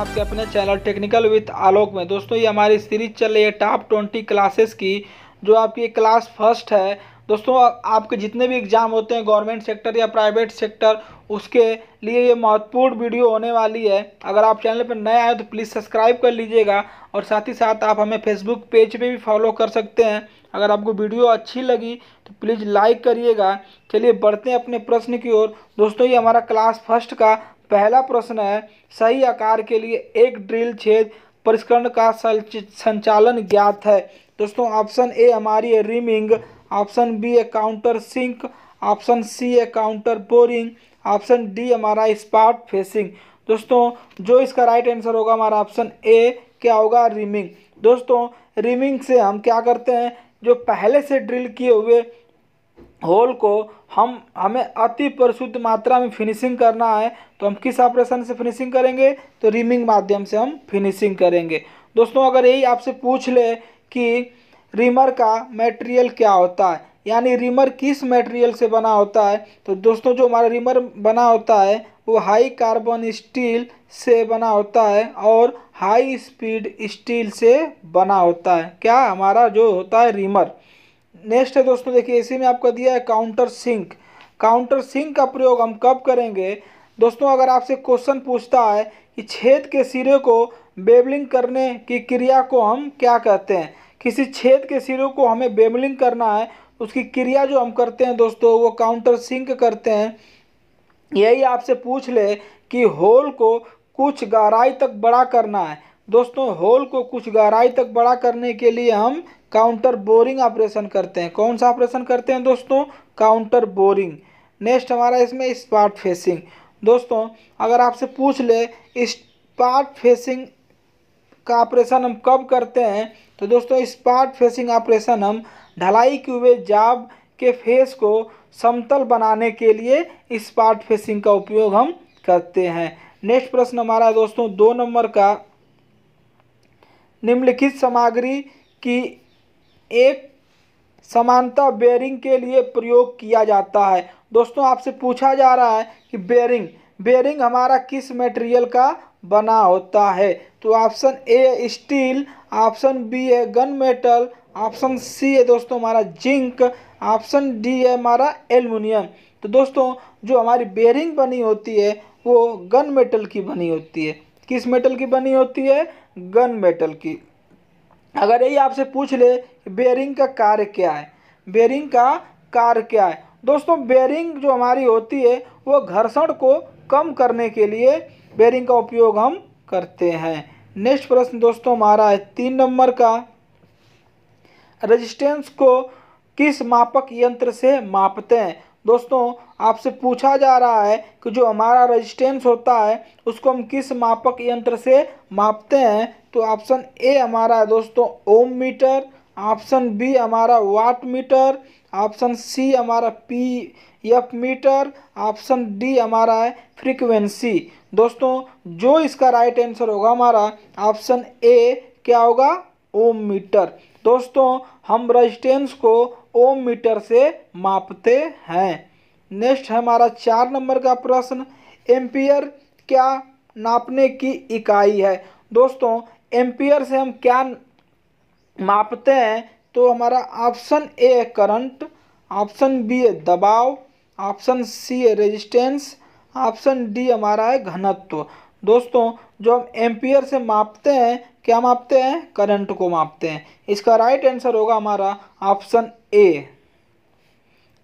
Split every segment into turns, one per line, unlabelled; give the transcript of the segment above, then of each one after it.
आपके अपने channel technical with आलोक में दोस्तों ये हमारी सीरीज चल रही है टॉप ट्वेंटी क्लासेस की जो आपकी क्लास फर्स्ट है दोस्तों आपके जितने भी एग्ज़ाम होते हैं गवर्नमेंट सेक्टर या प्राइवेट सेक्टर उसके लिए ये महत्वपूर्ण वीडियो होने वाली है अगर आप चैनल पर नए आए तो प्लीज़ सब्सक्राइब कर लीजिएगा और साथ ही साथ आप हमें फेसबुक पेज पे भी फॉलो कर सकते हैं अगर आपको वीडियो अच्छी लगी तो प्लीज़ लाइक करिएगा चलिए बढ़ते हैं अपने प्रश्न की ओर दोस्तों ये हमारा क्लास फर्स्ट का पहला प्रश्न है सही आकार के लिए एक ड्रिल छेद परिष्करण का संचालन ज्ञात है दोस्तों ऑप्शन ए हमारी है रिमिंग ऑप्शन बी है काउंटर सिंक ऑप्शन सी है काउंटर बोरिंग ऑप्शन डी हमारा स्पार्ट फेसिंग दोस्तों जो इसका राइट आंसर होगा हमारा ऑप्शन ए क्या होगा रिमिंग दोस्तों रिमिंग से हम क्या करते हैं जो पहले से ड्रिल किए हुए होल को हम हमें अति प्रशुद्ध मात्रा में फिनिशिंग करना है तो हम किस ऑपरेशन से फिनिशिंग करेंगे तो रिमिंग माध्यम से हम फिनिशिंग करेंगे दोस्तों अगर यही आपसे पूछ ले कि रिमर का मटेरियल क्या होता है यानी रिमर किस मटेरियल से बना होता है तो दोस्तों जो हमारा रिमर बना होता है वो हाई कार्बन स्टील से बना होता है और हाई स्पीड स्टील से बना होता है क्या हमारा जो होता है रिमर नेक्स्ट है दोस्तों देखिए इसी में आपका दिया है काउंटर सिंक काउंटर सिंक का प्रयोग हम कब करेंगे दोस्तों अगर आपसे क्वेश्चन पूछता है कि छेद के सिरे को बेबलिंग करने की क्रिया को हम क्या कहते हैं किसी छेद के सिरे को हमें बेबलिंग करना है उसकी क्रिया जो हम करते हैं दोस्तों वो काउंटर सिंक करते हैं यही आपसे पूछ ले कि होल को कुछ गहराई तक बड़ा करना है दोस्तों होल को कुछ गहराई तक बड़ा करने के लिए हम काउंटर बोरिंग ऑपरेशन करते हैं कौन सा ऑपरेशन करते हैं दोस्तों काउंटर बोरिंग नेक्स्ट हमारा इसमें स्पार्ट फेसिंग दोस्तों अगर आपसे पूछ ले स्पार्ट फेसिंग का ऑपरेशन हम कब करते हैं तो दोस्तों स्पार्ट फेसिंग ऑपरेशन हम ढलाई किए हुए जाब के फेस को समतल बनाने के लिए स्पार्ट फेसिंग का उपयोग हम करते हैं नेक्स्ट प्रश्न हमारा दोस्तों दो नंबर का निम्नलिखित सामग्री की एक समानता बेयरिंग के लिए प्रयोग किया जाता है दोस्तों आपसे पूछा जा रहा है कि बेयरिंग बेयरिंग हमारा किस मटेरियल का बना होता है तो option A steel option B है गन मेटल ऑप्शन सी है दोस्तों हमारा जिंक ऑप्शन डी है हमारा एल्युमिनियम तो दोस्तों जो हमारी बेयरिंग बनी होती है वो गन मेटल की बनी होती है किस मेटल की बनी होती है गन मेटल की अगर यही आपसे पूछ ले बेयरिंग का कार्य क्या है बेरिंग का कार्य क्या है दोस्तों बेरिंग जो हमारी होती है वो घर्षण को कम करने के लिए बेरिंग का उपयोग हम करते हैं नेक्स्ट प्रश्न दोस्तों हमारा है तीन नंबर का रेजिस्टेंस को किस मापक यंत्र से मापते हैं दोस्तों आपसे पूछा जा रहा है कि जो हमारा रेजिस्टेंस होता है उसको हम किस मापक यंत्र से मापते हैं तो ऑप्शन ए हमारा है दोस्तों ओम मीटर ऑप्शन बी हमारा वाट मीटर ऑप्शन सी हमारा P F meter option D हमारा है फ्रीक्वेंसी दोस्तों जो इसका राइट आंसर होगा हमारा ऑप्शन ए क्या होगा ओम मीटर दोस्तों हम रेजिस्टेंस को ओम मीटर से मापते हैं नेक्स्ट है हमारा चार नंबर का प्रश्न एम्पियर क्या नापने की इकाई है दोस्तों एम्पियर से हम क्या मापते हैं तो हमारा ऑप्शन ए है करंट ऑप्शन बी है दबाव ऑप्शन सी है रेजिस्टेंस ऑप्शन डी हमारा है घनत्व दोस्तों जो हम एम्पियर से मापते हैं क्या मापते हैं करंट को मापते हैं इसका राइट आंसर होगा हमारा ऑप्शन ए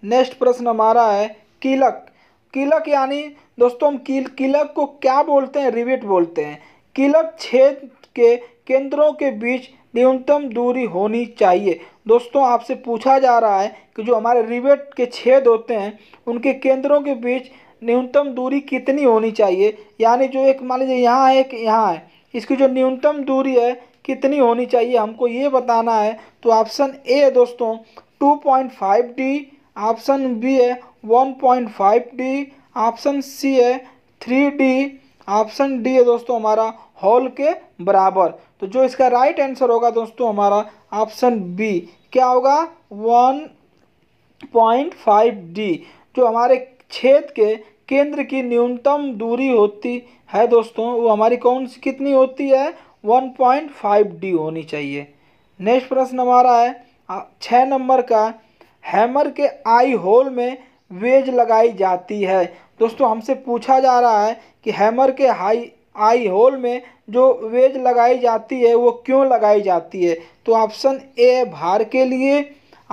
नेक्स्ट प्रश्न हमारा है किलक किलक यानी दोस्तों हम किल किलक को क्या बोलते हैं रिवेट बोलते हैं किलक छेद के केंद्रों के बीच न्यूनतम दूरी होनी चाहिए दोस्तों आपसे पूछा जा रहा है कि जो हमारे रिवेट के छेद होते हैं उनके केंद्रों के बीच न्यूनतम दूरी कितनी होनी चाहिए यानी जो एक मान लीजिए यहाँ है एक यहाँ है इसकी जो न्यूनतम दूरी है कितनी होनी चाहिए हमको ये बताना है तो ऑप्शन ए दोस्तों two point five D option B है फाइव डी ऑप्शन सी है थ्री डी ऑप्शन डी है दोस्तों हमारा हॉल के बराबर तो जो इसका राइट आंसर होगा दोस्तों हमारा ऑप्शन बी क्या होगा फाइव डी जो हमारे छेद के केंद्र की न्यूनतम दूरी होती है दोस्तों वो हमारी कौन सी कितनी होती है फाइव डी होनी चाहिए नेक्स्ट प्रश्न हमारा है छः नंबर का हैमर के आई होल में वेज लगाई जाती है दोस्तों हमसे पूछा जा रहा है कि हैमर के हाई आई होल में जो वेज लगाई जाती है वो क्यों लगाई जाती है तो ऑप्शन ए भार के लिए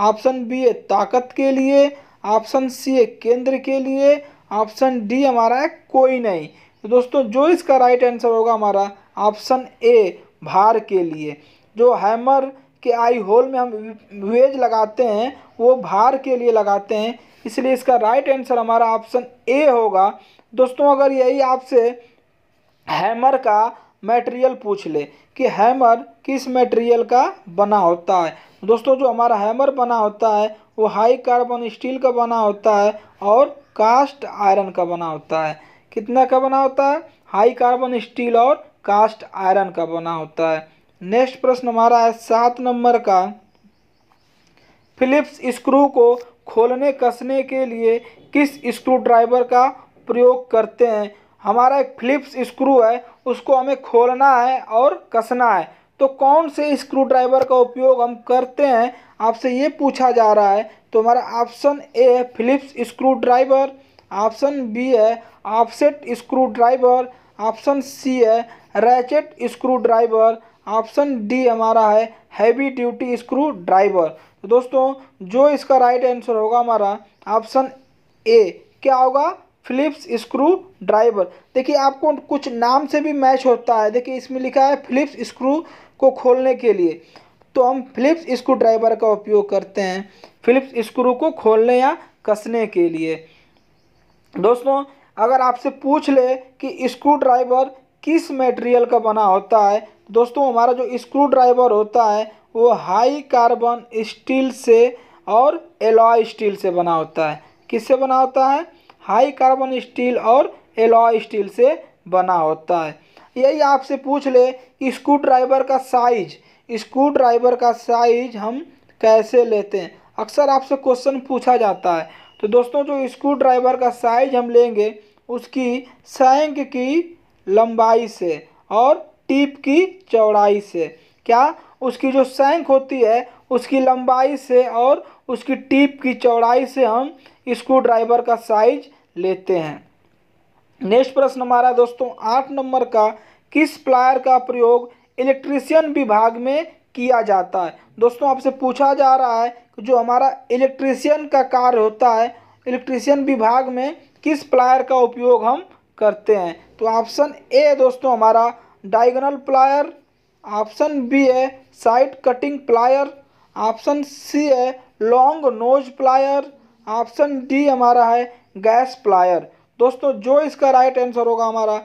ऑप्शन बी है ताकत के लिए ऑप्शन सी केंद्र के लिए ऑप्शन डी हमारा है कोई नहीं तो दोस्तों जो इसका राइट आंसर होगा हमारा ऑप्शन ए भार के लिए जो हैमर के आई होल में हम वेज लगाते हैं वो भार के लिए लगाते हैं इसलिए इसका राइट आंसर हमारा ऑप्शन ए होगा दोस्तों अगर यही आपसे हैमर का मटेरियल पूछ ले कि हैमर किस मटेरियल का बना होता है दोस्तों जो हमारा हैमर बना होता है वो हाई कार्बन स्टील का बना होता है और कास्ट आयरन का बना होता है कितना का बना होता है हाई कार्बन स्टील और कास्ट आयरन का बना होता है नेक्स्ट प्रश्न हमारा है सात नंबर का फिलिप्स स्क्रू को खोलने कसने के लिए किस स्क्रू ड्राइवर का प्रयोग करते हैं हमारा एक फिलिप्स स्क्रू है उसको हमें खोलना है और कसना है तो कौन से स्क्रू ड्राइवर का उपयोग हम करते हैं आपसे ये पूछा जा रहा है तो हमारा ऑप्शन ए है Phillips screwdriver option B है offset screwdriver option C है ratchet screwdriver option D हमारा है हैवी ड्यूटी स्क्रू ड्राइवर तो दोस्तों जो इसका राइट आंसर होगा हमारा ऑप्शन ए क्या होगा फिलिप्स स्क्रू ड्राइवर देखिए आपको कुछ नाम से भी मैच होता है देखिए इसमें लिखा है फिलिप्स स्क्रू को खोलने के लिए तो हम फिलिप्स स्क्रू ड्राइवर का उपयोग करते हैं फिलिप्स स्क्रू को खोलने या कसने के लिए दोस्तों अगर आपसे पूछ ले कि स्क्रू ड्राइवर किस मटेरियल का बना होता है दोस्तों हमारा जो स्क्रू ड्राइवर होता है वो हाई कार्बन स्टील से और एलॉय स्टील से बना होता है किससे बना होता है हाई कार्बन स्टील और एलॉय स्टील से बना होता है यही आपसे पूछ ले कि स्क्रू ड्राइवर का साइज स्क्रू ड्राइवर का साइज हम कैसे लेते हैं अक्सर आपसे क्वेश्चन पूछा जाता है तो दोस्तों जो स्क्रू ड्राइवर का साइज हम लेंगे उसकी सैंक की लंबाई से और टीप की चौड़ाई से क्या उसकी जो सैंक होती है उसकी लंबाई से और उसकी टीप की चौड़ाई से हम स्क्रू ड्राइवर का साइज लेते हैं नेक्स्ट प्रश्न हमारा दोस्तों आठ नंबर का किस प्लायर का प्रयोग इलेक्ट्रीशियन विभाग में किया जाता है दोस्तों आपसे पूछा जा रहा है कि जो हमारा इलेक्ट्रीशियन का कार्य होता है इलेक्ट्रीशियन विभाग में किस प्लायर का उपयोग हम करते हैं तो ऑप्शन ए दोस्तों हमारा डायगोनल प्लायर ऑप्शन बी है side cutting plier option C है long nose plier option D हमारा है गैस प्लायर दोस्तों जो इसका राइट आंसर होगा हमारा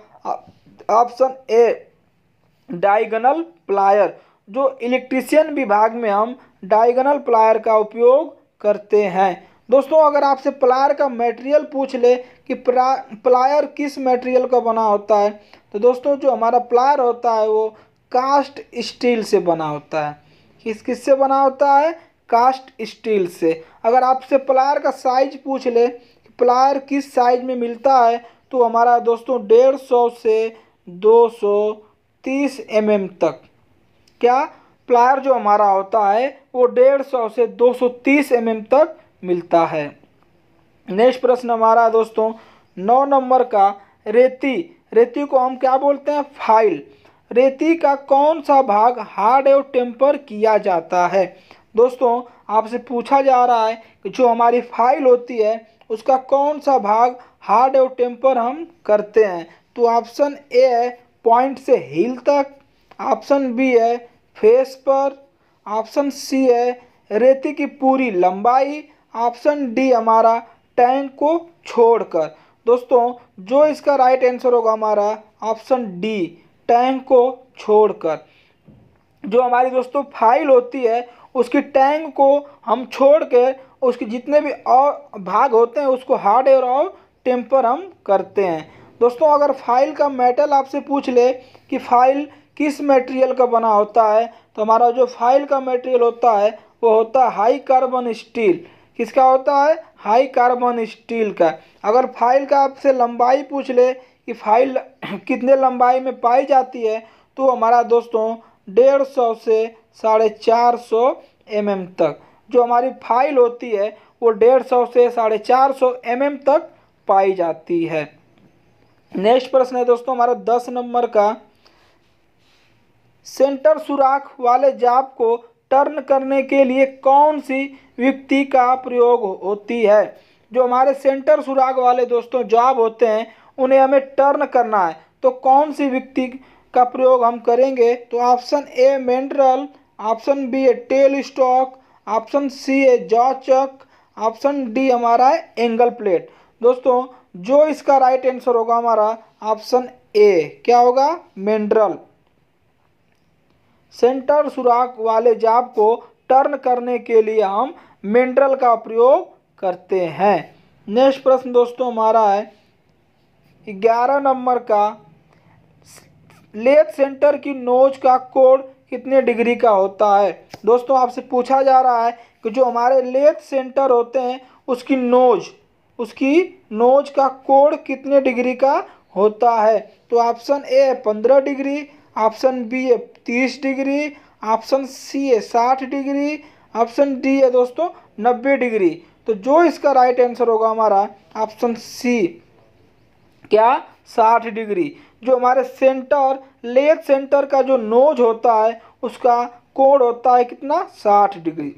ऑप्शन ए डायगोनल प्लायर जो इलेक्ट्रीशियन विभाग में हम डायगोनल प्लायर का उपयोग करते हैं दोस्तों अगर आपसे प्लायर का मटेरियल पूछ ले कि प्लायर किस मटेरियल का बना होता है तो दोस्तों जो हमारा प्लायर होता है वो कास्ट स्टील से बना होता है किस किस से बना होता है कास्ट स्टील से अगर आपसे प्लायर का साइज पूछ ले कि प्लायर किस साइज में मिलता है तो हमारा दोस्तों डेढ़ सौ से दो सौ तीस एम mm तक क्या प्लायर जो हमारा होता है वो डेढ़ सौ से दो सौ तीस एम mm तक मिलता है नेक्स्ट प्रश्न हमारा दोस्तों नौ नंबर का रेती रेती को हम क्या बोलते हैं फाइल रेती का कौन सा भाग हार्ड एवं टेम्पर किया जाता है दोस्तों आपसे पूछा जा रहा है कि जो हमारी फाइल होती है उसका कौन सा भाग हार्ड एवं टेम्पर हम करते हैं तो ऑप्शन ए है पॉइंट से हील तक ऑप्शन बी है फेस पर ऑप्शन सी है रेती की पूरी लंबाई ऑप्शन डी हमारा टैंक को छोड़कर दोस्तों जो इसका राइट आंसर होगा हमारा ऑप्शन डी टैंक को छोड़कर जो हमारी दोस्तों फाइल होती है उसकी टैंक को हम छोड़ के उसके जितने भी और भाग होते हैं उसको हार्ड एयर और टेम्पर हम करते हैं दोस्तों अगर फाइल का मेटल आपसे पूछ ले कि फाइल किस मटेरियल का बना होता है तो हमारा जो फाइल का मटेरियल होता है वो होता है हाई कार्बन स्टील किसका होता है हाई कार्बन स्टील का अगर फाइल का आपसे लंबाई पूछ ले कि फाइल कितने लंबाई में पाई जाती है तो हमारा दोस्तों डेढ़ सौ से साढ़े चार सौ एम एम तक जो हमारी फाइल होती है वो डेढ़ सौ से साढ़े चार सौ एम एम तक पाई जाती है नेक्स्ट प्रश्न है दोस्तों हमारा दस नंबर का सेंटर सुराख वाले जाप को टर्न करने के लिए कौन सी युक्ति का प्रयोग होती है जो हमारे सेंटर सुराग वाले दोस्तों जॉब होते हैं उन्हें हमें टर्न करना है तो कौन सी युक्ति का प्रयोग हम करेंगे तो option A mandrel option B है टेल स्टॉक ऑप्शन सी है जॉ चक ऑप्शन डी हमारा है एंगल प्लेट दोस्तों जो इसका राइट आंसर होगा हमारा ऑप्शन ए क्या होगा मेंड्रल सेंटर सुराख वाले जाब को टर्न करने के लिए हम मिनरल का प्रयोग करते हैं नेक्स्ट प्रश्न दोस्तों हमारा है ग्यारह नंबर का लेथ सेंटर की नोज का कोड कितने डिग्री का होता है दोस्तों आपसे पूछा जा रहा है कि जो हमारे लेथ सेंटर होते हैं उसकी नोज उसकी नोज का कोड कितने डिग्री का होता है तो ऑप्शन ए है पंद्रह डिग्री ऑप्शन बी है तीस डिग्री ऑप्शन सी है साठ डिग्री ऑप्शन डी है दोस्तों नब्बे डिग्री तो जो इसका राइट आंसर होगा हमारा ऑप्शन सी क्या साठ डिग्री जो हमारे सेंटर लेग सेंटर का जो नोज होता है उसका कोण होता है कितना साठ डिग्री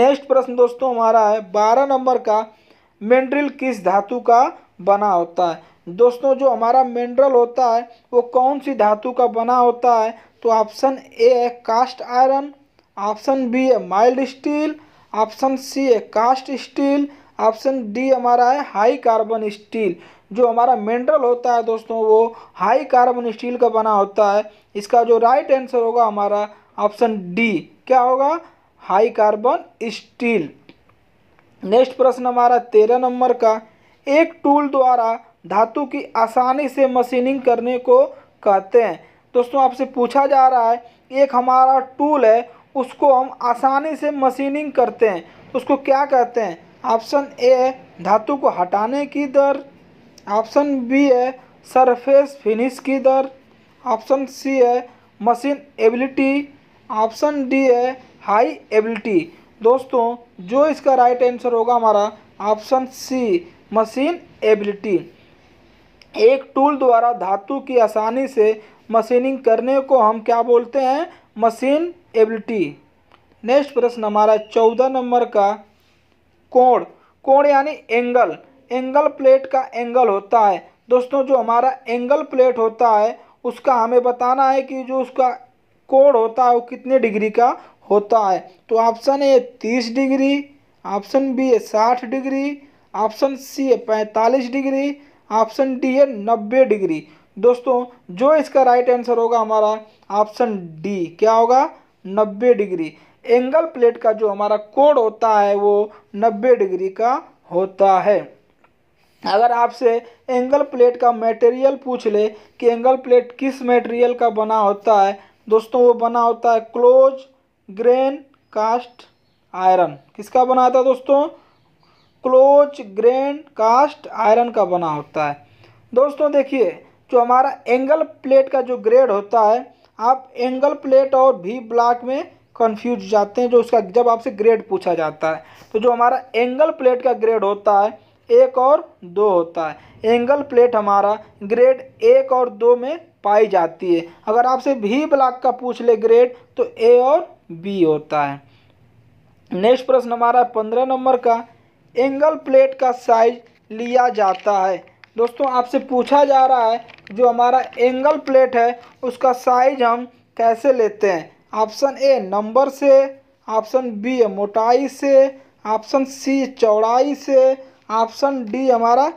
नेक्स्ट प्रश्न दोस्तों हमारा है बारह नंबर का मेंड्रिल किस धातु का बना होता है दोस्तों जो हमारा मिनरल होता है वो कौन सी धातु का बना होता है तो ऑप्शन ए है कास्ट आयरन ऑप्शन बी है माइल्ड स्टील ऑप्शन सी है कास्ट स्टील ऑप्शन डी हमारा है हाई कार्बन स्टील जो हमारा मिनरल होता है दोस्तों वो हाई कार्बन स्टील का बना होता है इसका जो राइट आंसर होगा हमारा ऑप्शन डी क्या होगा हाई कार्बन स्टील नेक्स्ट प्रश्न हमारा तेरह नंबर का एक टूल द्वारा धातु की आसानी से मशीनिंग करने को कहते हैं दोस्तों आपसे पूछा जा रहा है एक हमारा टूल है उसको हम आसानी से मशीनिंग करते हैं उसको क्या कहते हैं ऑप्शन ए है धातु को हटाने की दर ऑप्शन बी है सरफेस फिनिश की दर ऑप्शन सी है मशीन एबिलिटी ऑप्शन डी है हाई एबिलिटी दोस्तों जो इसका राइट आंसर होगा हमारा ऑप्शन सी मशीन एबिलिटी एक टूल द्वारा धातु की आसानी से मशीनिंग करने को हम क्या बोलते हैं मशीन एबिलिटी नेक्स्ट प्रश्न हमारा चौदह नंबर का कोण कोण यानी एंगल एंगल प्लेट का एंगल होता है दोस्तों जो हमारा एंगल प्लेट होता है उसका हमें बताना है कि जो उसका कोण होता है वो कितने डिग्री का होता है तो ऑप्शन ए तीस डिग्री ऑप्शन बी है साठ डिग्री ऑप्शन सी है पैंतालीस डिग्री ऑप्शन डी है नब्बे डिग्री दोस्तों जो इसका राइट आंसर होगा हमारा ऑप्शन डी क्या होगा नब्बे डिग्री एंगल प्लेट का जो हमारा कोड होता है वो नब्बे डिग्री का होता है अगर आपसे एंगल प्लेट का मटेरियल पूछ ले कि एंगल प्लेट किस मटेरियल का बना होता है दोस्तों वो बना होता है क्लोज ग्रेन कास्ट आयरन किसका बना था दोस्तों क्लोज ग्रेन कास्ट आयरन का बना होता है दोस्तों देखिए जो हमारा एंगल प्लेट का जो ग्रेड होता है आप एंगल प्लेट और भी ब्लॉक में कन्फ्यूज जाते हैं जो उसका जब आपसे ग्रेड पूछा जाता है तो जो हमारा एंगल प्लेट का ग्रेड होता है एक और दो होता है एंगल प्लेट हमारा ग्रेड एक और दो में पाई जाती है अगर आपसे भी ब्लॉक का पूछ ले ग्रेड तो ए और बी होता है नेक्स्ट प्रश्न हमारा पंद्रह नंबर का एंगल प्लेट का साइज लिया जाता है दोस्तों आपसे पूछा जा रहा है जो हमारा एंगल प्लेट है उसका साइज हम कैसे लेते हैं ऑप्शन ए नंबर से ऑप्शन बी मोटाई से ऑप्शन सी चौड़ाई से ऑप्शन डी हमारा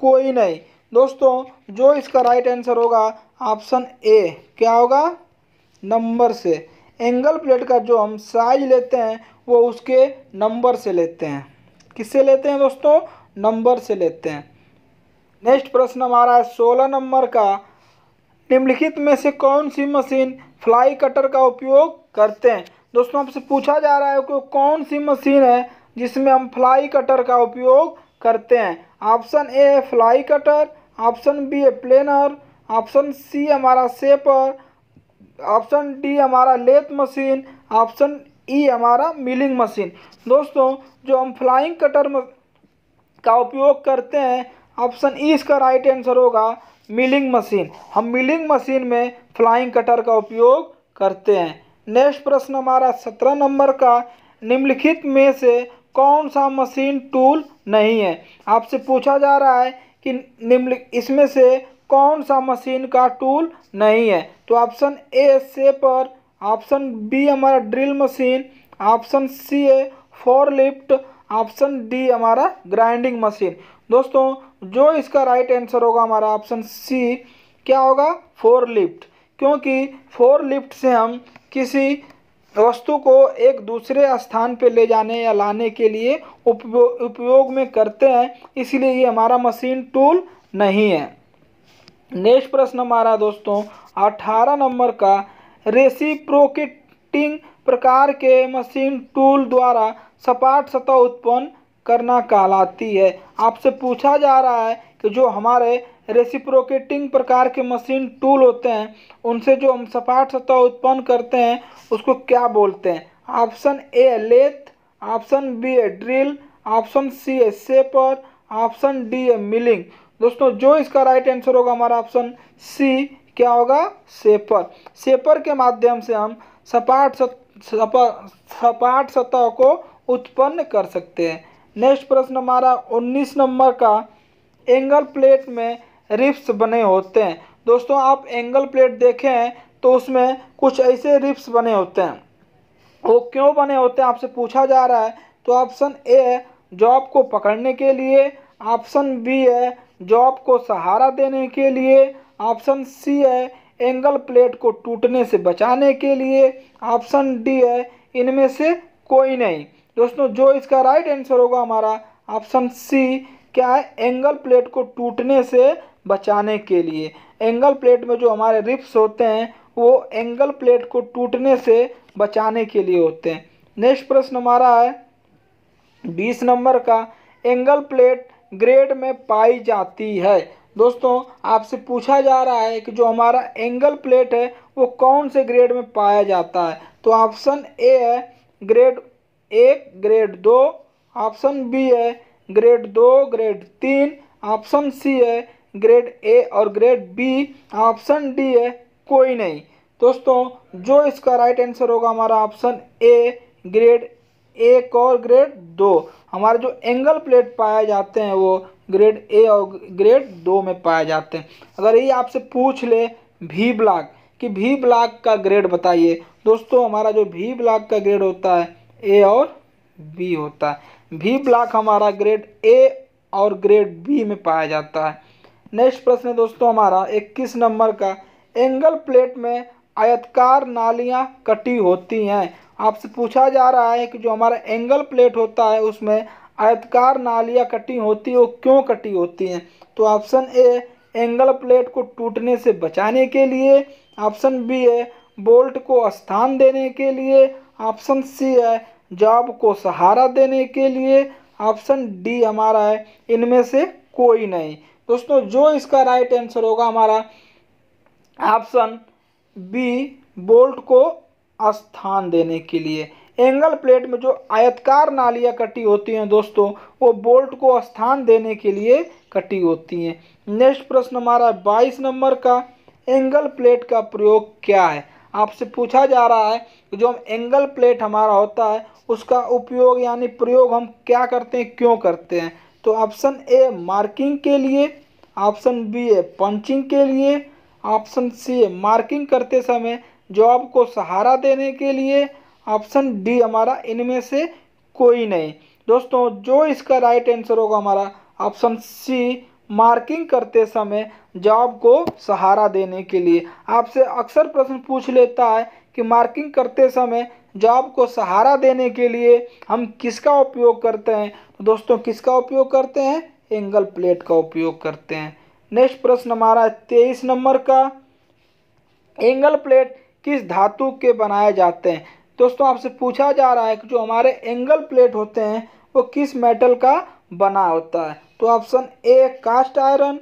कोई नहीं दोस्तों जो इसका राइट आंसर होगा ऑप्शन ए क्या होगा नंबर से एंगल प्लेट का जो हम साइज लेते हैं वो उसके नंबर से लेते हैं किससे लेते हैं दोस्तों नंबर से लेते हैं नेक्स्ट प्रश्न हमारा है सोलह नंबर का निम्नलिखित में से कौन सी मशीन फ्लाई कटर का उपयोग करते हैं दोस्तों आपसे पूछा जा रहा है कि कौन सी मशीन है जिसमें हम फ्लाई कटर का उपयोग करते हैं ऑप्शन ए है फ्लाई कटर ऑप्शन बी है प्लेनर ऑप्शन सी हमारा सेपर ऑप्शन डी हमारा लेथ मशीन ऑप्शन ई हमारा मिलिंग मशीन दोस्तों जो हम फ्लाइंग कटर का उपयोग करते हैं ऑप्शन ई e इसका राइट आंसर होगा मिलिंग मशीन हम मिलिंग मशीन में फ्लाइंग कटर का उपयोग करते हैं नेक्स्ट प्रश्न हमारा सत्रह नंबर का निम्नलिखित में से कौन सा मशीन टूल नहीं है आपसे पूछा जा रहा है कि निम्न इसमें से कौन सा मशीन का टूल नहीं है तो option A shaper option B हमारा ड्रिल मशीन ऑप्शन सी है फोर लिफ्ट ऑप्शन डी हमारा ग्राइंडिंग मशीन दोस्तों जो इसका राइट आंसर होगा हमारा ऑप्शन सी क्या होगा फोर लिफ्ट क्योंकि फोर लिफ्ट से हम किसी वस्तु को एक दूसरे स्थान पर ले जाने या लाने के लिए उपयोग उपयोग में करते हैं इसलिए ये हमारा मशीन टूल नहीं है नेक्स्ट प्रश्न हमारा दोस्तों 18 नंबर का रेसिप्रोकेटिंग प्रकार के मशीन टूल द्वारा सपाट सतह उत्पन्न करना कहलाती है आपसे पूछा जा रहा है कि जो हमारे रेसिप्रोकेटिंग प्रकार के मशीन टूल होते हैं उनसे जो हम सपाट सतह उत्पन्न करते हैं उसको क्या बोलते हैं option A lathe option B है ड्रिल ऑप्शन सी है सेपर ऑप्शन डी है मिलिंग दोस्तों जो इसका राइट आंसर होगा हमारा ऑप्शन सी क्या होगा सेपर सेपर के माध्यम से हम सपाट सपाट सतह को उत्पन्न कर सकते हैं नेक्स्ट प्रश्न हमारा 19 नंबर का एंगल प्लेट में रिप्स बने होते हैं दोस्तों आप एंगल प्लेट देखें तो उसमें कुछ ऐसे रिप्स बने होते हैं वो क्यों बने होते हैं आपसे पूछा जा रहा है तो ऑप्शन ए है जॉब को पकड़ने के लिए ऑप्शन बी है जॉब को सहारा देने के लिए ऑप्शन सी है एंगल प्लेट को टूटने से बचाने के लिए ऑप्शन डी है इनमें से कोई नहीं दोस्तों जो इसका राइट आंसर होगा हमारा ऑप्शन सी क्या है एंगल प्लेट को टूटने से बचाने के लिए एंगल प्लेट में जो हमारे रिप्स होते हैं वो एंगल प्लेट को टूटने से बचाने के लिए होते हैं नेक्स्ट प्रश्न हमारा है बीस नंबर का एंगल प्लेट ग्रेड में पाई जाती है दोस्तों आपसे पूछा जा रहा है कि जो हमारा एंगल प्लेट है वो कौन से ग्रेड में पाया जाता है तो ऑप्शन ए है ग्रेड एक ग्रेड दो ऑप्शन बी है ग्रेड दो ग्रेड तीन ऑप्शन सी है ग्रेड ए और ग्रेड बी ऑप्शन डी है कोई नहीं दोस्तों जो इसका राइट आंसर होगा हमारा ऑप्शन ए ग्रेड एक और ग्रेड दो हमारे जो एंगल प्लेट पाए जाते हैं वो ग्रेड ए और ग्रेड दो में पाए जाते हैं अगर ये आपसे पूछ ले भी ब्लॉक कि भी ब्लॉक का ग्रेड बताइए दोस्तों हमारा जो भी ब्लॉक का ग्रेड होता है ए और बी होता है भी ब्लॉक हमारा ग्रेड ए और ग्रेड बी में पाया जाता है नेक्स्ट प्रश्न है दोस्तों हमारा इक्कीस नंबर का एंगल प्लेट में आयतकार नालियाँ कटी होती हैं आपसे पूछा जा रहा है कि जो हमारा एंगल प्लेट होता है उसमें आयतकार नालियाँ कटी होती हैं वो क्यों कटी होती हैं तो ऑप्शन ए एंगल प्लेट को टूटने से बचाने के लिए ऑप्शन बी है बोल्ट को स्थान देने के लिए ऑप्शन सी है जॉब को सहारा देने के लिए ऑप्शन डी हमारा है इनमें से कोई नहीं दोस्तों जो इसका राइट आंसर होगा हमारा ऑप्शन बी बोल्ट को स्थान देने के लिए एंगल प्लेट में जो आयतकार नालियाँ कटी होती हैं दोस्तों वो बोल्ट को स्थान देने के लिए कटी होती हैं नेक्स्ट प्रश्न हमारा है बाईस नंबर का एंगल प्लेट का प्रयोग क्या है आपसे पूछा जा रहा है कि जो हम एंगल प्लेट हमारा होता है उसका उपयोग यानी प्रयोग हम क्या करते हैं क्यों करते हैं तो ऑप्शन ए मार्किंग के लिए ऑप्शन बी है पंचिंग के लिए ऑप्शन सी है मार्किंग करते समय जॉब को सहारा देने के लिए ऑप्शन डी हमारा इनमें से कोई नहीं दोस्तों जो इसका राइट आंसर होगा हमारा ऑप्शन सी मार्किंग करते समय जॉब को सहारा देने के लिए आपसे अक्सर प्रश्न पूछ लेता है कि मार्किंग करते समय जॉब को सहारा देने के लिए हम किसका उपयोग करते हैं तो दोस्तों किसका उपयोग करते हैं एंगल प्लेट का उपयोग करते हैं नेक्स्ट प्रश्न हमारा तेईस नंबर का एंगल प्लेट किस धातु के बनाए जाते हैं दोस्तों आपसे पूछा जा रहा है कि जो हमारे एंगल प्लेट होते हैं वो किस मेटल का बना होता है तो option A cast iron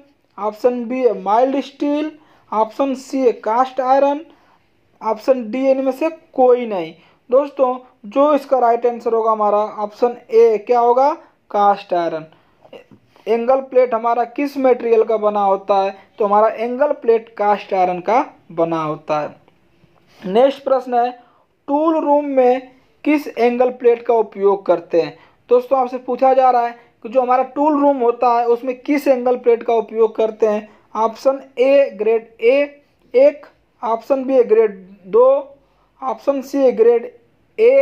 option B mild steel option C cast iron option D इनमें से कोई नहीं दोस्तों जो इसका राइट आंसर होगा हमारा ऑप्शन ए क्या होगा कास्ट आयरन एंगल प्लेट हमारा किस मटेरियल का बना होता है तो हमारा एंगल प्लेट कास्ट आयरन का बना होता है नेक्स्ट प्रश्न है टूल रूम में किस एंगल प्लेट का उपयोग करते हैं दोस्तों आपसे पूछा जा रहा है कि जो हमारा टूल रूम होता है उसमें किस एंगल प्लेट का उपयोग करते हैं ऑप्शन ए ग्रेड ए एक ऑप्शन बी ग्रेड दो option C grade A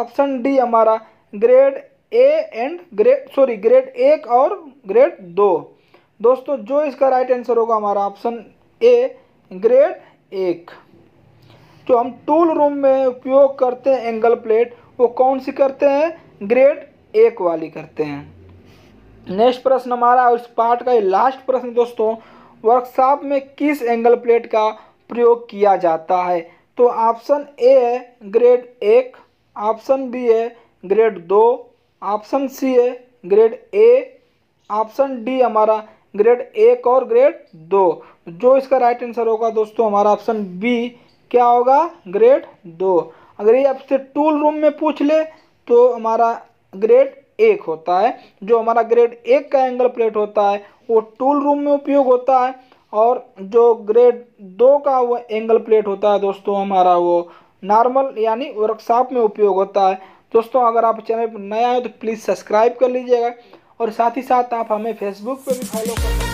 option D हमारा grade A and grade sorry grade एक और ग्रेड दो दोस्तों जो इसका राइट आंसर होगा हमारा ऑप्शन ए ग्रेड एक जो तो हम टूल रूम में उपयोग करते हैं एंगल प्लेट वो कौन सी करते हैं ग्रेड एक वाली करते हैं नेक्स्ट प्रश्न हमारा इस पार्ट का लास्ट प्रश्न दोस्तों वर्कशॉप में किस एंगल प्लेट का प्रयोग किया जाता है तो ऑप्शन ए है ग्रेड एक ऑप्शन बी है ग्रेड दो ऑप्शन सी है ग्रेड ए ऑप्शन डी हमारा ग्रेड एक और ग्रेड दो जो इसका राइट आंसर होगा दोस्तों हमारा ऑप्शन बी क्या होगा ग्रेड दो अगर ये आपसे टूल रूम में पूछ ले तो हमारा ग्रेड एक होता है जो हमारा ग्रेड एक का एंगल प्लेट होता है वो टूल रूम में उपयोग होता है और जो ग्रेड दो का वो एंगल प्लेट होता है दोस्तों हमारा वो नॉर्मल यानी वर्कशॉप में उपयोग होता है दोस्तों अगर आप चैनल पर नया हो तो प्लीज़ सब्सक्राइब कर लीजिएगा और साथ ही साथ आप हमें फेसबुक पर भी फॉलो कर